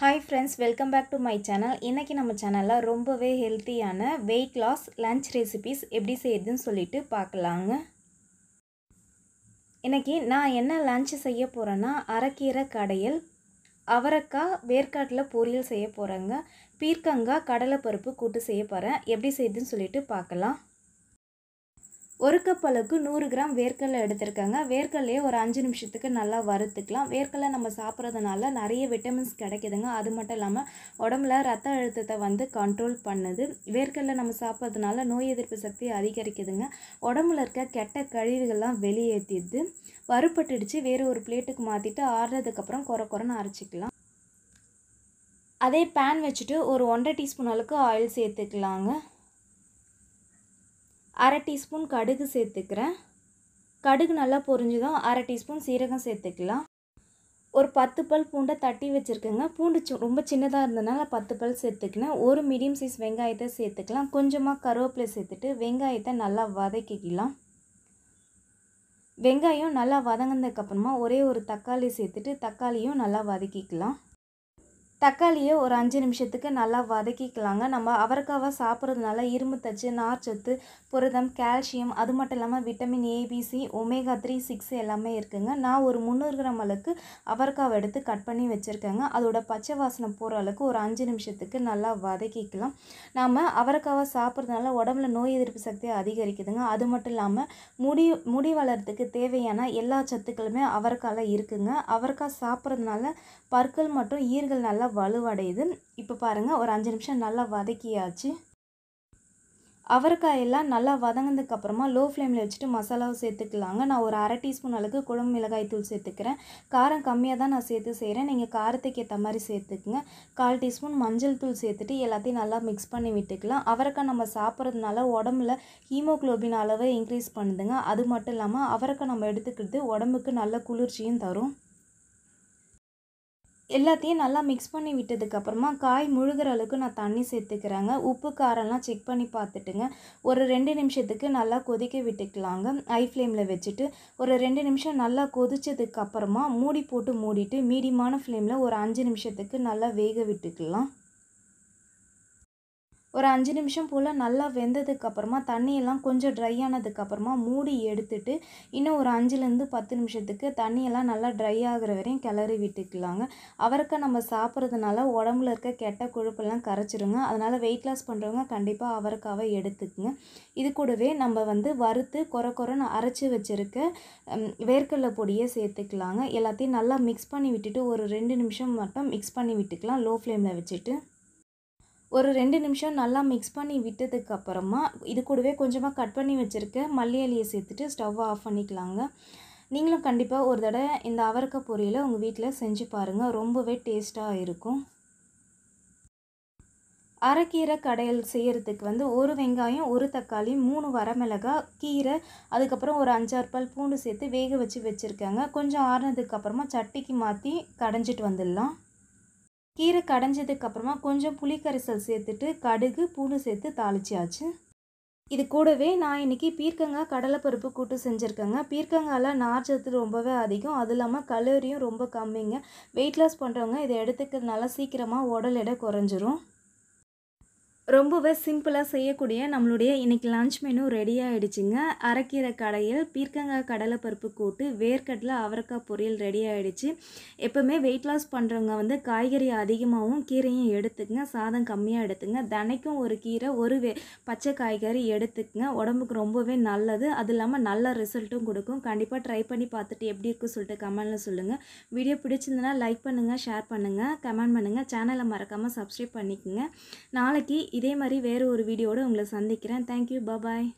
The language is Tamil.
hi friends welcome back to my channel இன்றைக்கி நம்ம சேனலில் ரொம்பவே ஹெல்த்தியான வெயிட் லாஸ் லன்ச் ரெசிபீஸ் எப்படி செய்யுதுன்னு சொல்லிட்டு பார்க்கலாங்க இன்றைக்கி நான் என்ன லன்ச் செய்ய போகிறேன்னா அரைக்கீரை கடையில் அவரக்காய் வேர்க்காட்டில் பொரியல் செய்ய போகிறேங்க பீர்க்கங்காய் கடலைப்பருப்பு கூட்டு செய்ய போகிறேன் எப்படி செய்யுதுன்னு சொல்லிட்டு பார்க்கலாம் ஒரு கப் அளவுக்கு நூறு கிராம் வேர்க்கடலை எடுத்திருக்காங்க வேர்க்கடலையே ஒரு அஞ்சு நிமிஷத்துக்கு நல்லா வறுத்துக்கலாம் வேர்க்கடலை நம்ம சாப்பிட்றதுனால நிறைய விட்டமின்ஸ் கிடைக்கிதுங்க அது மட்டும் இல்லாமல் உடம்புல ரத்த அழுத்தத்தை வந்து கண்ட்ரோல் பண்ணுது வேர்க்கடலை நம்ம சாப்பிட்றதுனால நோய் எதிர்ப்பு சக்தி அதிகரிக்குதுங்க உடம்புல இருக்க கெட்ட கழிவுகள்லாம் வெளியேற்றிடுது வறுப்பட்டுடுச்சு வேறு ஒரு பிளேட்டுக்கு மாற்றிட்டு ஆடுறதுக்கப்புறம் குறை குறைன்னு அரைச்சிக்கலாம் அதே பேன் வச்சுட்டு ஒரு ஒன்றரை டீஸ்பூன் அளவுக்கு ஆயில் சேர்த்துக்கலாங்க அரை டீஸ்பூன் கடுகு சேர்த்துக்கிறேன் கடுகு நல்லா பொரிஞ்சுதான் அரை டீஸ்பூன் சீரகம் சேர்த்துக்கலாம் ஒரு பத்து பல் பூண்டை தட்டி வச்சுருக்கேங்க பூண்டு ரொம்ப சின்னதாக இருந்ததுனால பத்து பல் சேர்த்துக்கினேன் ஒரு மீடியம் சைஸ் வெங்காயத்தை சேர்த்துக்கலாம் கொஞ்சமாக கருவேப்பிலை சேர்த்துட்டு வெங்காயத்தை நல்லா வதக்கிக்கலாம் வெங்காயம் நல்லா வதங்கினதுக்கப்புறமா ஒரே ஒரு தக்காளி சேர்த்துட்டு தக்காளியும் நல்லா வதக்கிக்கலாம் தக்காளியை ஒரு அஞ்சு நிமிஷத்துக்கு நல்லா வதக்கிக்கலாங்க நம்ம அவரைக்காவாக சாப்பிட்றதுனால இரும்பு தச்சு நார்ச்சத்து புரதம் கால்சியம் அது மட்டும் இல்லாமல் vitamin A B C omega three six எல்லாமே இருக்குதுங்க நான் ஒரு முந்நூறு கிராம் அளவுக்கு அவரைக்காவை எடுத்து கட் பண்ணி வச்சுருக்கேங்க அதோட பச்சை வாசனை போகிற அளவுக்கு ஒரு அஞ்சு நிமிஷத்துக்கு நல்லா வதக்கிக்கலாம் நாம் அவரைக்காவை சாப்பிட்றதுனால உடம்புல நோய் எதிர்ப்பு சக்தியை அதிகரிக்குதுங்க அது மட்டும் இல்லாமல் முடி முடி வளர்கிறதுக்கு தேவையான எல்லா சத்துக்களுமே அவரைக்காயில் இருக்குதுங்க அவரைக்காய் சாப்பிட்றதுனால பற்கள் மற்றும் ஈர்கள் நல்லா வலுவடையுது இப்போ பாருங்கள் ஒரு அஞ்சு நிமிஷம் நல்லா வதக்கியாச்சு அவரைக்காயெல்லாம் நல்லா வதங்கினதுக்கப்புறமா லோ ஃப்ளேமில் வச்சுட்டு மசாலாவை சேர்த்துக்கலாங்க நான் ஒரு அரை டீஸ்பூன் அளவுக்கு குழம்பு மிளகாய் தூள் சேர்த்துக்கிறேன் காரம் கம்மியாக தான் நான் சேர்த்து செய்கிறேன் நீங்கள் காரத்துக்கு ஏற்ற மாதிரி சேர்த்துக்குங்க கால் டீஸ்பூன் மஞ்சள் தூள் சேர்த்துட்டு எல்லாத்தையும் நல்லா மிக்ஸ் பண்ணி விட்டுக்கலாம் அவரைக்காய் நம்ம சாப்பிட்றதுனால உடம்புல ஹீமோக்ளோபின் அளவை இன்க்ரீஸ் பண்ணுதுங்க அது மட்டும் இல்லாமல் அவரைக்காய் நம்ம எடுத்துக்கிறது உடம்புக்கு நல்ல குளிர்ச்சியும் தரும் எல்லாத்தையும் நல்லா மிக்ஸ் பண்ணி விட்டதுக்கப்புறமா காய் முழுகிற அளவுக்கு நான் தண்ணி சேர்த்துக்கிறேங்க உப்பு காரம்லாம் செக் பண்ணி பார்த்துட்டுங்க ஒரு ரெண்டு நிமிஷத்துக்கு நல்லா கொதிக்க விட்டுக்கலாங்க ஐ ஃப்ளேமில் வச்சுட்டு ஒரு ரெண்டு நிமிஷம் நல்லா கொதிச்சதுக்கப்புறமா மூடி போட்டு மூடிட்டு மீடியமான ஃப்ளேமில் ஒரு அஞ்சு நிமிஷத்துக்கு நல்லா வேக விட்டுக்கலாம் ஒரு அஞ்சு நிமிஷம் போல் நல்லா வெந்ததுக்கப்புறமா தண்ணியெல்லாம் கொஞ்சம் ட்ரை ஆனதுக்கப்புறமா மூடி எடுத்துட்டு இன்னும் ஒரு அஞ்சுலேருந்து பத்து நிமிஷத்துக்கு தண்ணியெல்லாம் நல்லா ட்ரை ஆகிற வரையும் கிளறி விட்டுக்கலாங்க அவரைக்காய் நம்ம சாப்பிட்றதுனால உடம்புல இருக்க கெட்ட கொழுப்பெல்லாம் கரைச்சிருங்க அதனால் வெயிட் லாஸ் பண்ணுறவங்க கண்டிப்பாக அவரைக்காவை எடுத்துக்குங்க இது கூடவே நம்ம வந்து வறுத்து குறை குறைன்னு அரைச்சி வச்சுருக்க வேர்க்கடலை பொடியை சேர்த்துக்கலாங்க எல்லாத்தையும் நல்லா மிக்ஸ் பண்ணி விட்டுட்டு ஒரு ரெண்டு நிமிஷம் மட்டும் மிக்ஸ் பண்ணி விட்டுக்கலாம் லோ ஃப்ளேமில் வச்சுட்டு ஒரு ரெண்டு நிமிஷம் நல்லா மிக்ஸ் பண்ணி விட்டதுக்கு அப்புறமா இது கூடவே கொஞ்சமாக கட் பண்ணி வச்சுருக்க மல்லி சேர்த்துட்டு ஸ்டவ் ஆஃப் பண்ணிக்கலாங்க நீங்களும் கண்டிப்பாக ஒரு தடவை இந்த அவரக்காய் பொரியலை உங்கள் வீட்டில் செஞ்சு பாருங்கள் ரொம்பவே டேஸ்ட்டாக இருக்கும் அரைக்கீரை கடையில் செய்கிறதுக்கு வந்து ஒரு வெங்காயம் ஒரு தக்காளி மூணு வரமிளகாய் கீரை அதுக்கப்புறம் ஒரு அஞ்சாறு பல் பூண்டு சேர்த்து வேக வச்சு வச்சுருக்கேங்க கொஞ்சம் ஆறுனதுக்கப்புறமா சட்டிக்கு மாற்றி கடைஞ்சிட்டு வந்துடலாம் கீரை கடைஞ்சதுக்கப்புறமா கொஞ்சம் புளிக்கரிசல் சேர்த்துட்டு கடுகு பூண்டு சேர்த்து தாளிச்சியாச்சு இது கூடவே நான் இன்னைக்கு பீர்க்கங்காய் கடலைப்பருப்பு கூட்டு செஞ்சுருக்கேங்க பீர்க்கங்காயில் நார்ச்சத்து ரொம்பவே அதிகம் அது இல்லாமல் கலோரியும் ரொம்ப கம்மிங்க வெயிட் லாஸ் பண்ணுறவங்க இதை எடுத்துக்கிறதுனால சீக்கிரமாக உடல் எடை குறைஞ்சிரும் ரொம்பவே சிம்பிளாக செய்யக்கூடிய நம்மளுடைய இன்றைக்கி லஞ்ச் மெனு ரெடி ஆகிடுச்சிங்க அரைக்கீரை கடையில் பீர்க்கங்காய் கடலைப்பருப்பு கூட்டு வேர்க்கடலை அவரைக்காய் பொரியல் ரெடி ஆகிடுச்சு எப்போவுமே வெயிட் லாஸ் பண்ணுறவங்க வந்து காய்கறி அதிகமாகவும் கீரையும் எடுத்துக்கங்க சாதம் கம்மியாக எடுத்துங்க தினைக்கும் ஒரு கீரை ஒரு வே பச்சை காய்கறி எடுத்துக்கங்க உடம்புக்கு ரொம்பவே நல்லது அது இல்லாமல் நல்ல ரிசல்ட்டும் கொடுக்கும் கண்டிப்பாக ட்ரை பண்ணி பார்த்துட்டு எப்படி இருக்குன்னு சொல்லிட்டு கமெண்டில் சொல்லுங்கள் வீடியோ பிடிச்சிருந்தனா லைக் பண்ணுங்கள் ஷேர் பண்ணுங்கள் கமெண்ட் பண்ணுங்கள் சேனலை மறக்காமல் சப்ஸ்கிரைப் பண்ணிக்கோங்க நாளைக்கு இதே மாதிரி வேறு ஒரு வீடியோடு உங்களை சந்திக்கிறேன் தேங்க்யூ பாபாய்